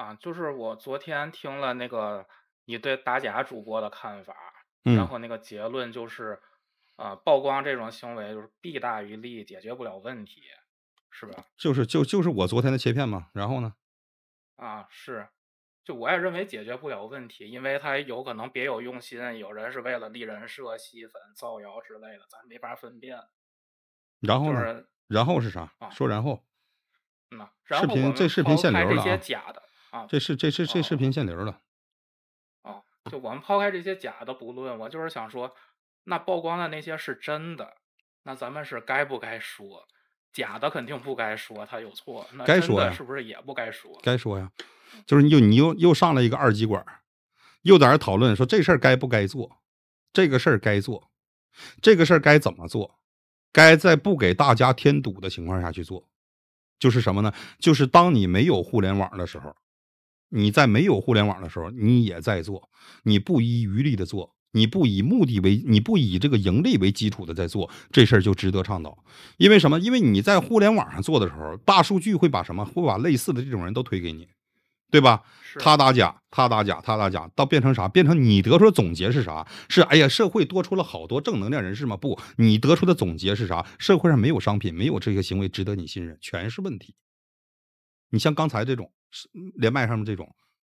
啊，就是我昨天听了那个你对打假主播的看法，然后那个结论就是，呃，曝光这种行为就是弊大于利，解决不了问题，是吧？就是就就是我昨天的切片嘛。然后呢？啊，是，就我也认为解决不了问题，因为他有可能别有用心，有人是为了立人设、吸粉、造谣之类的，咱没法分辨。然后呢？然后是啥？说然后。那、嗯，视频这视频限流了啊。啊，这是这这这视频限流了，哦，就我们抛开这些假的不论，我就是想说，那曝光的那些是真的，那咱们是该不该说？假的肯定不该说，他有错，该说呀，是不是也不该说？该说呀，就是你你又又上了一个二极管，又在那讨论说这事儿该不该做，这个事儿该做，这个事儿该怎么做？该在不给大家添堵的情况下去做，就是什么呢？就是当你没有互联网的时候。你在没有互联网的时候，你也在做，你不遗余力的做，你不以目的为，你不以这个盈利为基础的在做这事儿就值得倡导。因为什么？因为你在互联网上做的时候，大数据会把什么？会把类似的这种人都推给你，对吧？他打假，他打假，他打假，到变成啥？变成你得出的总结是啥？是哎呀，社会多出了好多正能量人士吗？不，你得出的总结是啥？社会上没有商品，没有这些行为值得你信任，全是问题。你像刚才这种。是连麦上面这种，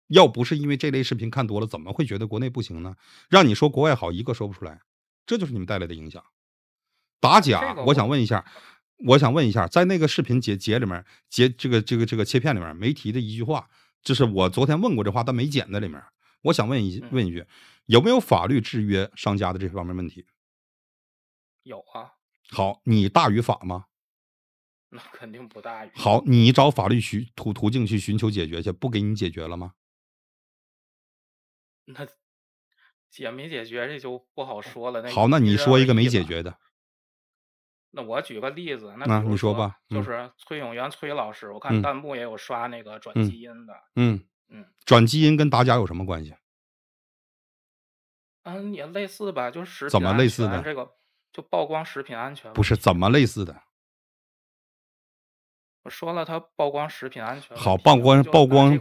要不是因为这类视频看多了，怎么会觉得国内不行呢？让你说国外好一个说不出来，这就是你们带来的影响。打假，我想问一下，我想问一下，在那个视频节节里面，节这个这个这个切片里面没提的一句话，就是我昨天问过这话，但没剪在里面。我想问一问一句，有没有法律制约商家的这方面问题？有啊。好，你大于法吗？那肯定不大于好，你找法律渠途途径去寻求解决去，不给你解决了吗？那解没解决这就不好说了。好，那你说一个没解决的。那我举个例子，那你说吧，就是崔永元崔老师，我看弹幕也有刷那个转基因的，嗯嗯，转基因跟打假有什么关系？嗯，也类似吧，就是食品安全这个，就曝光食品安全。不是怎么类似的？我说了，他曝光食品安全。好，曝光曝光，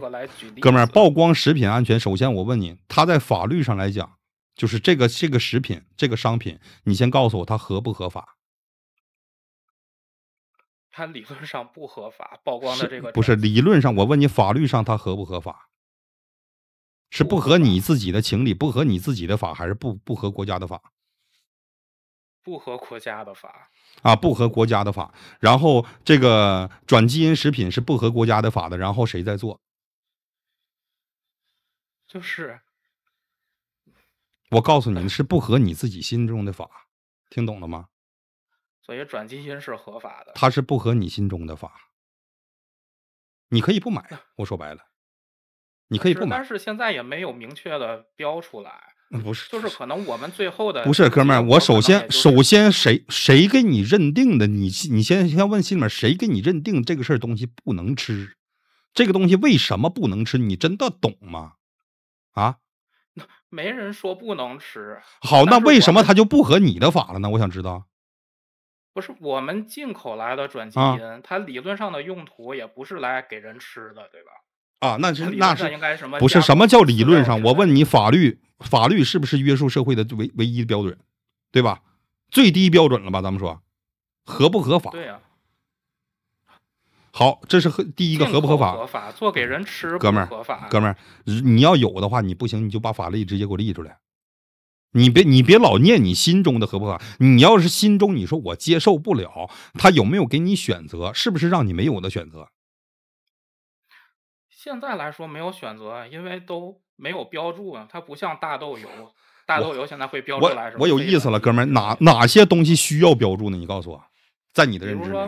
哥们儿，曝光食品安全。首先，我问你，他在法律上来讲，就是这个这个食品这个商品，你先告诉我，他合不合法？他理论上不合法，曝光的这个不是理论上。我问你，法律上他合不合法？是不合你自己的情理，不合你自己的法，还是不不合国家的法？不合国家的法啊，不合国家的法。然后这个转基因食品是不合国家的法的。然后谁在做？就是。我告诉你，是不合你自己心中的法，听懂了吗？所以转基因是合法的。它是不合你心中的法，你可以不买。我说白了，你可以不买。但是现在也没有明确的标出来。不是，就是可能我们最后的不是哥们儿，我首先首先谁谁给你认定的？你你先先问心里面谁给你认定这个事儿东西不能吃？这个东西为什么不能吃？你真的懂吗？啊？没人说不能吃。好，那为什么它就不合你的法了呢？我想知道。不是我们进口来的转基因，它理论上的用途也不是来给人吃的，对吧？啊，那是那是，不是什么叫理论上？我问你，法律法律是不是约束社会的唯唯一的标准，对吧？最低标准了吧？咱们说，合不合法？对呀。好，这是合第一个合不合法？合法。做给人吃，哥们儿，合法。哥们儿，你要有的话，你不行，你就把法律直接给我立出来。你别你别老念你心中的合不合法。你要是心中你说我接受不了，他有没有给你选择？是不是让你没有的选择？现在来说没有选择，因为都没有标注，啊，它不像大豆油，大豆油现在会标注来我有意思了，哥们，哪哪些东西需要标注呢？你告诉我，在你的认知里，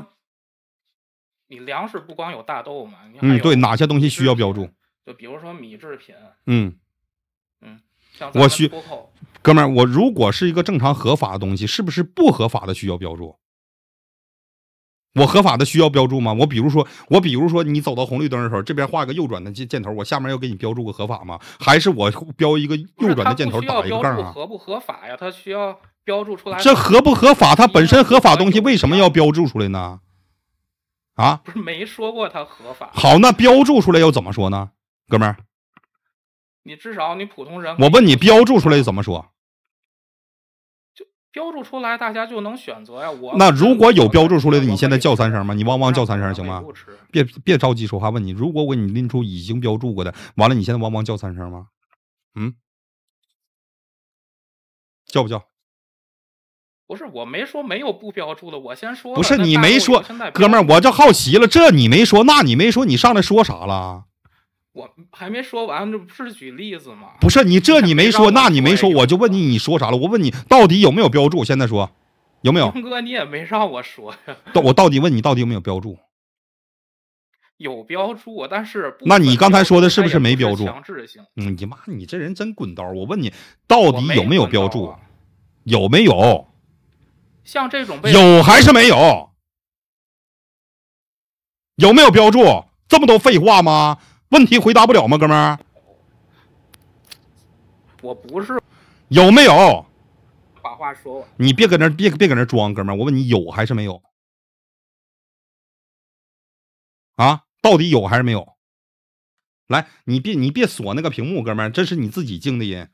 你粮食不光有大豆嘛？嗯，对，哪些东西需要标注？就比如说米制品。嗯嗯，我需哥们，我如果是一个正常合法的东西，是不是不合法的需要标注？我合法的需要标注吗？我比如说，我比如说，你走到红绿灯的时候，这边画个右转的箭箭头，我下面要给你标注个合法吗？还是我标一个右转的箭头打一杠啊？合不合法呀？它需要标注出来。这合不合法？它本身合法东西为什么要标注出来呢？啊，不是没说过它合法。好，那标注出来又怎么说呢，哥们儿？你至少你普通人。我问你，标注出来怎么说？标注出来，大家就能选择呀。我那如果有标注出来的，你现在叫三声吗？你汪汪叫三声行吗？别别着急说话，问你，如果我给你拎出已经标注过的，完了你现在汪汪叫三声吗？嗯，叫不叫？不是，我没说没有不标注的，我先说。不是你没说，哥们儿我就好奇了，这你没说，那你没说，你上来说啥了？我还没说完，这不是举例子吗？不是你这你没说，那你没说，我就问你，你说啥了？我问你到底有没有标注？现在说，有没有？哥，你也没让我说呀。到我到底问你到底有没有标注？有标注，但是。那你刚才说的是不是没标注？强制性。嗯，你妈，你这人真滚刀。我问你到底有没有标注？有没有？像这种被有还是没有？有没有标注？这么多废话吗？问题回答不了吗，哥们儿？我不是有没有？把话说完。你别搁那，别别搁那装，哥们儿。我问你，有还是没有？啊，到底有还是没有？来，你别你别锁那个屏幕，哥们儿，这是你自己静的音，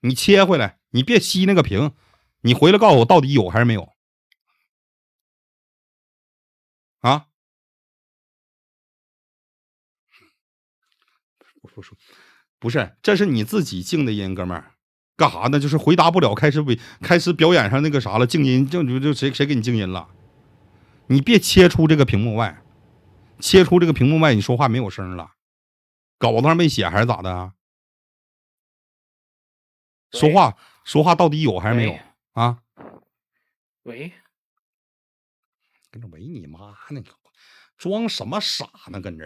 你切回来，你别吸那个屏，你回来告诉我，到底有还是没有？我说说，不是，这是你自己静的音，哥们儿，干哈呢？就是回答不了，开始委，开始表演上那个啥了，静音，就就就谁谁给你静音了？你别切出这个屏幕外，切出这个屏幕外，你说话没有声了？稿子上没写还是咋的？说话说话到底有还是没有啊？喂，跟着喂你妈呢，装什么傻呢？跟这。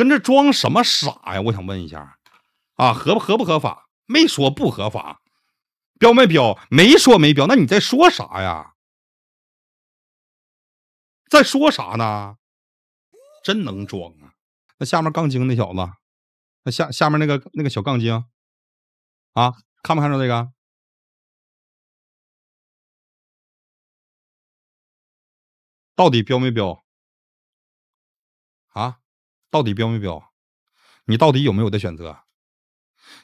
跟这装什么傻呀？我想问一下，啊，合不合不合法？没说不合法，标没标？没说没标。那你在说啥呀？在说啥呢？真能装啊！那下面杠精那小子，那下下面那个那个小杠精，啊，看没看着这个？到底标没标？啊？到底标没标？你到底有没有的选择？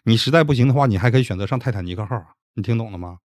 你实在不行的话，你还可以选择上泰坦尼克号。你听懂了吗？